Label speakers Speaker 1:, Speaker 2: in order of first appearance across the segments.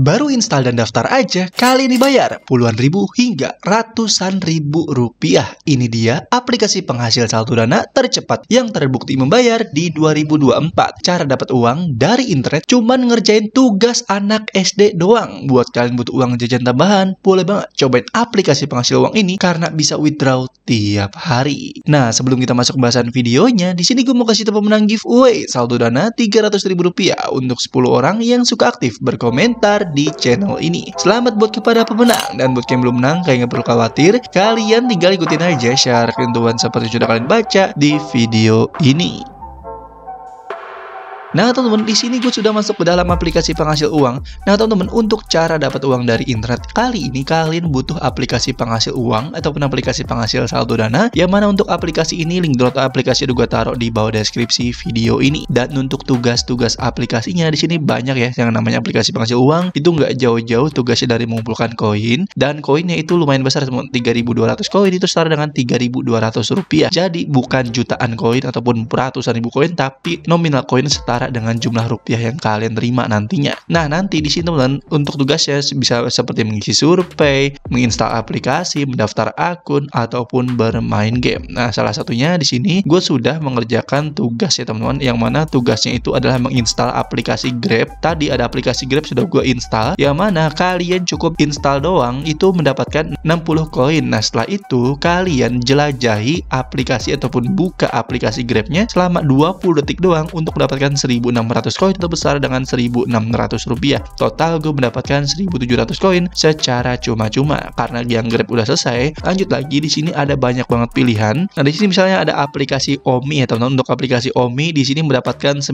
Speaker 1: Baru install dan daftar aja, kali ini bayar puluhan ribu hingga ratusan ribu rupiah. Ini dia aplikasi penghasil saldo dana tercepat yang terbukti membayar di 2024. Cara dapat uang dari internet cuman ngerjain tugas anak SD doang. Buat kalian butuh uang jajan tambahan, boleh banget cobain aplikasi penghasil uang ini karena bisa withdraw setiap hari. Nah, sebelum kita masuk ke bahasan videonya, di sini gue mau kasih tahu pemenang giveaway saldo dana Rp300.000 untuk 10 orang yang suka aktif berkomentar di channel ini. Selamat buat kepada pemenang dan buat yang belum menang kayaknya perlu khawatir, kalian tinggal ikutin aja syarat kentuan seperti sudah kalian baca di video ini. Nah teman-teman di sini gue sudah masuk ke dalam aplikasi penghasil uang. Nah teman-teman untuk cara dapat uang dari internet kali ini kalian butuh aplikasi penghasil uang ataupun aplikasi penghasil saldo dana. Yang mana untuk aplikasi ini link download aplikasi juga taruh di bawah deskripsi video ini. Dan untuk tugas-tugas aplikasinya di sini banyak ya yang namanya aplikasi penghasil uang itu nggak jauh-jauh tugasnya dari mengumpulkan koin dan koinnya itu lumayan besar teman 3.200 koin itu setara dengan 3.200 rupiah. Jadi bukan jutaan koin ataupun ratusan ribu koin tapi nominal koin setara setara dengan jumlah rupiah yang kalian terima nantinya. Nah, nanti di sini teman untuk tugasnya bisa seperti mengisi survei, menginstal aplikasi, mendaftar akun ataupun bermain game. Nah, salah satunya di sini gue sudah mengerjakan tugas ya teman-teman yang mana tugasnya itu adalah menginstal aplikasi Grab. Tadi ada aplikasi Grab sudah gue install yang mana kalian cukup install doang itu mendapatkan 60 koin. Nah, setelah itu kalian jelajahi aplikasi ataupun buka aplikasi Grabnya selama 20 detik doang untuk mendapatkan 1000 1.600 koin terbesar dengan 1.600 rupiah. Total gue mendapatkan 1.700 koin secara cuma-cuma. Karena yang Grab udah selesai, lanjut lagi di sini ada banyak banget pilihan. Nah di sini misalnya ada aplikasi Omi ya teman-teman. Untuk aplikasi Omi di sini mendapatkan 930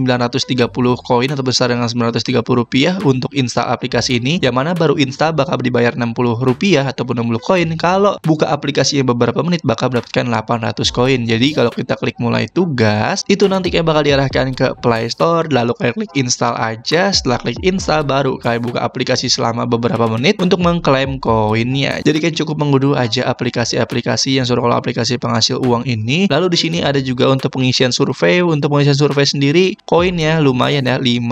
Speaker 1: koin atau besar dengan 930 rupiah untuk install aplikasi ini. Yang mana baru install bakal dibayar 60 rupiah ataupun 60 koin. Kalau buka aplikasi yang beberapa menit bakal mendapatkan 800 koin. Jadi kalau kita klik mulai tugas, itu nanti kayak bakal diarahkan ke Play Store Store, lalu klik install aja. Setelah klik install, baru kalian buka aplikasi selama beberapa menit untuk mengklaim koinnya. Jadi kalian cukup mengunduh aja aplikasi-aplikasi yang suruh kalau aplikasi penghasil uang ini. Lalu di sini ada juga untuk pengisian survei. Untuk pengisian survei sendiri, koinnya lumayan ya, 50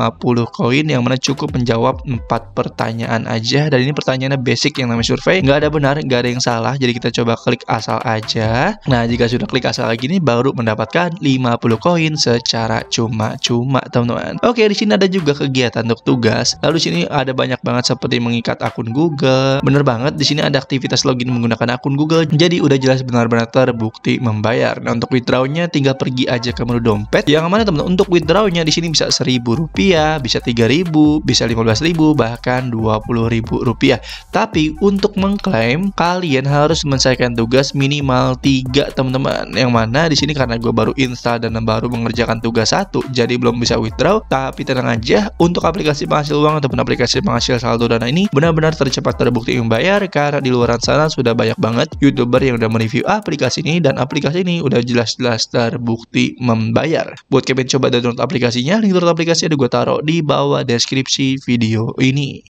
Speaker 1: koin yang mana cukup menjawab 4 pertanyaan aja. Dan ini pertanyaannya basic yang namanya survei. Nggak ada benar, nggak ada yang salah. Jadi kita coba klik asal aja. Nah, jika sudah klik asal lagi ini, baru mendapatkan 50 koin secara cuma-cuma teman-teman. Oke, di sini ada juga kegiatan untuk tugas. Lalu di sini ada banyak banget seperti mengikat akun Google. Bener banget, di sini ada aktivitas login menggunakan akun Google. Jadi udah jelas benar-benar terbukti membayar. Nah, untuk withdrawnya tinggal pergi aja ke menu dompet. Yang mana teman-teman, untuk withdrawnya di sini bisa seribu rupiah, bisa tiga ribu, bisa lima belas ribu, bahkan dua puluh ribu rupiah. Tapi untuk mengklaim, kalian harus menyelesaikan tugas minimal tiga teman-teman. Yang mana di sini karena gue baru install dan baru mengerjakan tugas satu, jadi belum bisa bisa withdraw, tapi tenang aja, untuk aplikasi penghasil uang ataupun aplikasi penghasil saldo dana ini benar-benar tercepat terbukti membayar karena di luar sana sudah banyak banget YouTuber yang udah mereview aplikasi ini dan aplikasi ini udah jelas-jelas terbukti membayar. Buat kalian coba download aplikasinya, link download aplikasi ada gue taruh di bawah deskripsi video ini.